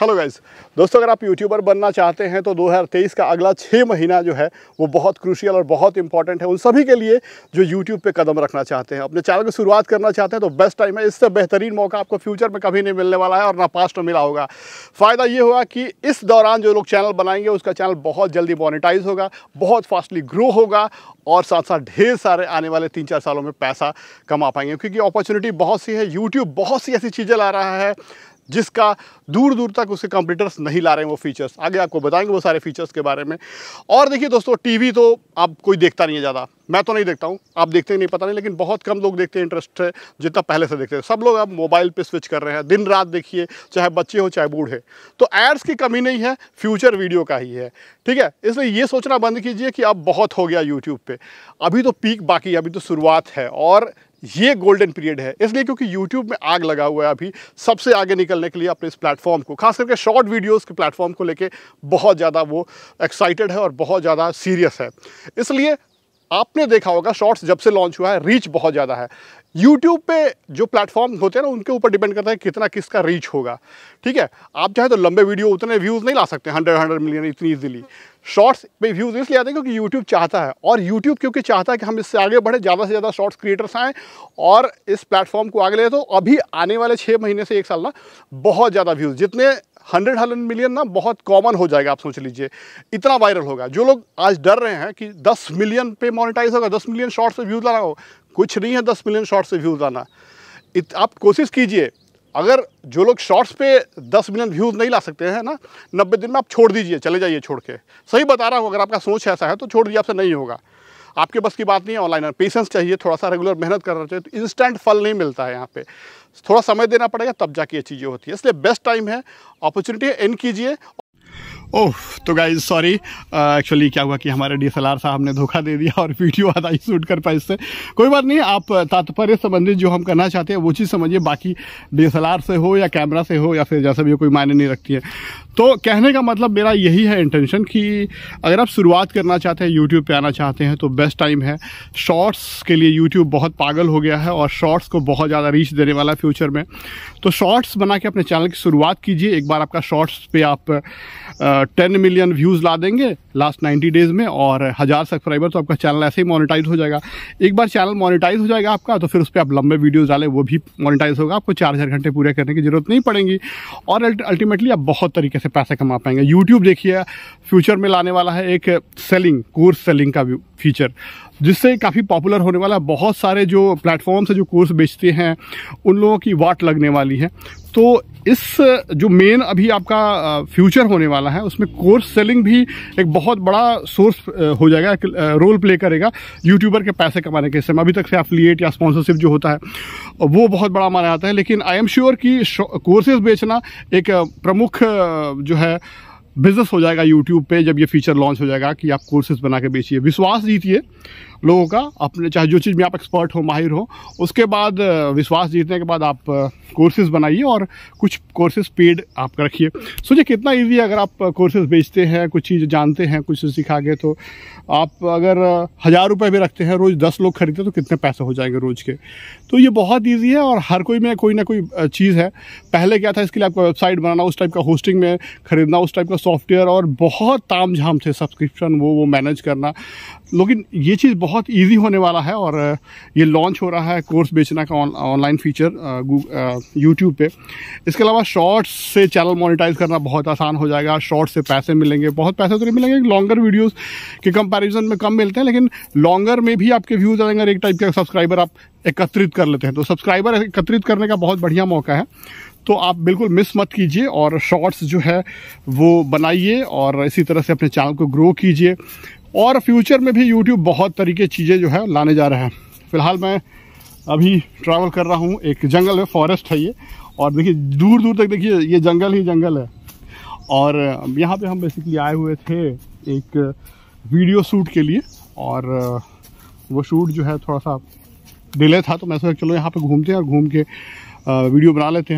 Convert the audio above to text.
hello guys दोस्तों अगर आप यूट्यूबर बनना चाहते हैं तो 2023 का अगला छः महीना जो है वो बहुत क्रूशियल और बहुत इंपॉर्टेंट है उन सभी के लिए जो यूट्यूब पे कदम रखना चाहते हैं अपने चैनल की शुरुआत करना चाहते हैं तो बेस्ट टाइम है इससे बेहतरीन मौका आपको फ्यूचर में कभी नहीं मिलने वाला है और ना पास्ट में मिला होगा फ़ायदा ये होगा कि इस दौरान जो लोग चैनल बनाएंगे उसका चैनल बहुत जल्दी मोनिटाइज होगा बहुत फास्टली ग्रो होगा और साथ साथ ढेर सारे आने वाले तीन चार सालों में पैसा कमा पाएंगे क्योंकि अपॉर्चुनिटी बहुत सी है यूट्यूब बहुत सी ऐसी चीज़ें ला रहा है जिसका दूर दूर तक उसके कंप्यूटर्स नहीं ला रहे हैं वो फीचर्स आगे आपको बताएंगे वो सारे फीचर्स के बारे में और देखिए दोस्तों टीवी तो आप कोई देखता नहीं है ज़्यादा मैं तो नहीं देखता हूँ आप देखते नहीं पता नहीं लेकिन बहुत कम लोग देखते हैं इंटरेस्ट है जितना पहले से देखते हैं सब लोग अब मोबाइल पर स्विच कर रहे हैं दिन रात देखिए चाहे बच्चे हो चाहे बूढ़े तो एड्स की कमी नहीं है फ्यूचर वीडियो का ही है ठीक है इसलिए ये सोचना बंद कीजिए कि अब बहुत हो गया यूट्यूब पर अभी तो पीक बाकी अभी तो शुरुआत है और ये गोल्डन पीरियड है इसलिए क्योंकि यूट्यूब में आग लगा हुआ है अभी सबसे आगे निकलने के लिए अपने इस प्लेटफॉर्म को खास करके शॉर्ट वीडियोस के प्लेटफॉर्म को लेके बहुत ज़्यादा वो एक्साइटेड है और बहुत ज़्यादा सीरियस है इसलिए आपने देखा होगा शॉर्ट्स जब से लॉन्च हुआ है रीच बहुत ज़्यादा है यूट्यूब पे जो प्लेटफॉर्म होते हैं ना उनके ऊपर डिपेंड करता है कितना किसका रीच होगा ठीक है आप चाहे तो लंबे वीडियो उतने व्यूज़ नहीं ला सकते हंड्रेड हंड्रेड मिलियन इतनी ईजिली शॉर्ट्स पे व्यूज़ इसलिए आते हैं क्योंकि यूट्यूब चाहता है और यूट्यूब क्योंकि चाहता है कि हम इससे आगे बढ़े ज़्यादा से ज़्यादा शॉर्ट्स क्रिएटर्स आएँ और इस प्लेटफॉर्म को आगे ले तो अभी आने वाले छः महीने से एक साल ना बहुत ज़्यादा व्यूज़ जितने हंड्रेड हंड्रेड मिलियन ना बहुत कॉमन हो जाएगा आप सोच लीजिए इतना वायरल होगा जो लोग आज डर रहे हैं कि दस मिलियन पे मोनिटाइज होगा दस मिलियन शॉर्ट से व्यूज़ लाना हो कुछ नहीं है दस मिलियन शॉर्ट से व्यूज़ लाना इत, आप कोशिश कीजिए अगर जो लोग शॉर्ट्स पे 10 मिलियन व्यूज़ नहीं ला सकते हैं ना नब्बे दिन में आप छोड़ दीजिए चले जाइए छोड़ के सही बता रहा हूँ अगर आपका सोच ऐसा है तो छोड़ दीजिए आपसे नहीं होगा आपके बस की बात नहीं है ऑनलाइन पेशेंस चाहिए थोड़ा सा रेगुलर मेहनत करना चाहिए तो इंस्टेंट फल नहीं मिलता है यहाँ पे थोड़ा समय देना पड़ेगा तब जाके ये चीज़ें होती है इसलिए बेस्ट टाइम है अपॉर्चुनिटी एन कीजिए ओह तो गाइज सॉरी एक्चुअली क्या हुआ कि हमारे डीएसएलआर साहब ने धोखा दे दिया और वीडियो आधा ही शूट कर पाए इससे कोई बात नहीं आप तात्पर्य संबंधित जो हम करना चाहते हैं वो चीज़ समझिए बाकी डीएसएलआर से हो या कैमरा से हो या फिर जैसा भी कोई मायने नहीं रखती है तो कहने का मतलब मेरा यही है इंटेंशन कि अगर आप शुरुआत करना चाहते हैं यूट्यूब पे आना चाहते हैं तो बेस्ट टाइम है शॉर्ट्स के लिए यूट्यूब बहुत पागल हो गया है और शॉर्ट्स को बहुत ज़्यादा रीच देने वाला है फ्यूचर में तो शॉर्ट्स बना के अपने चैनल की शुरुआत कीजिए एक बार आपका शॉर्ट्स पे आप टेन मिलियन व्यूज़ ला देंगे लास्ट नाइन्टी डेज़ में और हज़ार सब्सक्राइबर तो आपका चैनल ऐसे ही मोनिटाइज हो जाएगा एक बार चैनल मोनिटाइज हो जाएगा आपका तो फिर उस पर आप लंबे वीडियोज़ डालें वो भी मोनिटाइज होगा आपको चार चार घंटे पूरे करने की ज़रूरत नहीं पड़ेगी और अल्टीमेटली आप बहुत तरीके से से पैसे कमा पाएंगे यूट्यूब देखिए फ्यूचर में लाने वाला है एक सेलिंग कोर्स सेलिंग का फीचर जिससे काफ़ी पॉपुलर होने वाला है बहुत सारे जो प्लेटफॉर्म्स हैं जो कोर्स बेचते हैं उन लोगों की वाट लगने वाली है तो इस जो मेन अभी आपका फ्यूचर होने वाला है उसमें कोर्स सेलिंग भी एक बहुत बड़ा सोर्स हो जाएगा एक रोल प्ले करेगा यूट्यूबर के पैसे कमाने के समय अभी तक से एफिलिएट या स्पॉन्सरशिप जो होता है वो बहुत बड़ा माना जाता है लेकिन आई एम श्योर कि कोर्सेज बेचना एक प्रमुख जो है बिजनेस हो जाएगा यूट्यूब पे जब ये फीचर लॉन्च हो जाएगा कि आप कोर्सेज बना के बेचिए विश्वास जीतिए लोगों का अपने चाहे जो चीज़ में आप एक्सपर्ट हो माहिर हो उसके बाद विश्वास जीतने के बाद आप कोर्सेज बनाइए और कुछ कोर्सेज पेड आप रखिए सोचिए कितना ईजी है अगर आप कोर्सेज बेचते हैं कुछ चीज़ जानते हैं कुछ सिखा गए तो आप अगर हज़ार रुपये भी रखते हैं रोज़ दस लोग खरीदते तो कितने पैसे हो जाएंगे रोज़ के तो ये बहुत ईजी है और हर कोई में कोई ना कोई चीज़ है पहले क्या था इसके लिए आपको वेबसाइट बनाना उस टाइप का होस्टिंग में ख़रीदना उस टाइप का सॉफ्टवेयर और बहुत ताम झाम थे सब्सक्रिप्शन वो वो मैनेज करना लेकिन ये चीज़ बहुत ईजी होने वाला है और ये लॉन्च हो रहा है कोर्स बेचना का ऑनलाइन फीचर यूट्यूब पे इसके अलावा शॉर्ट्स से चैनल मोनिटाइज करना बहुत आसान हो जाएगा शॉर्ट्स से पैसे मिलेंगे बहुत पैसे तो नहीं मिलेंगे लॉन्गर वीडियोस के कंपैरिजन में कम मिलते हैं लेकिन लॉन्गर में भी आपके व्यूज़ आएंगे एक टाइप के सब्सक्राइबर आप एकत्रित कर लेते हैं तो सब्सक्राइबर एकत्रित करने का बहुत बढ़िया मौका है तो आप बिल्कुल मिस मत कीजिए और शॉर्ट्स जो है वो बनाइए और इसी तरह से अपने चैनल को ग्रो कीजिए और फ्यूचर में भी यूट्यूब बहुत तरीके चीज़ें जो है लाने जा रहा है फिलहाल मैं अभी ट्रैवल कर रहा हूँ एक जंगल है फॉरेस्ट है ये और देखिए दूर दूर तक देखिए ये जंगल ही जंगल है और यहाँ पे हम बेसिकली आए हुए थे एक वीडियो शूट के लिए और वो शूट जो है थोड़ा सा डिले था तो मैं सोचा चलो यहाँ पे घूमते हैं और घूम के वीडियो बना लेते हैं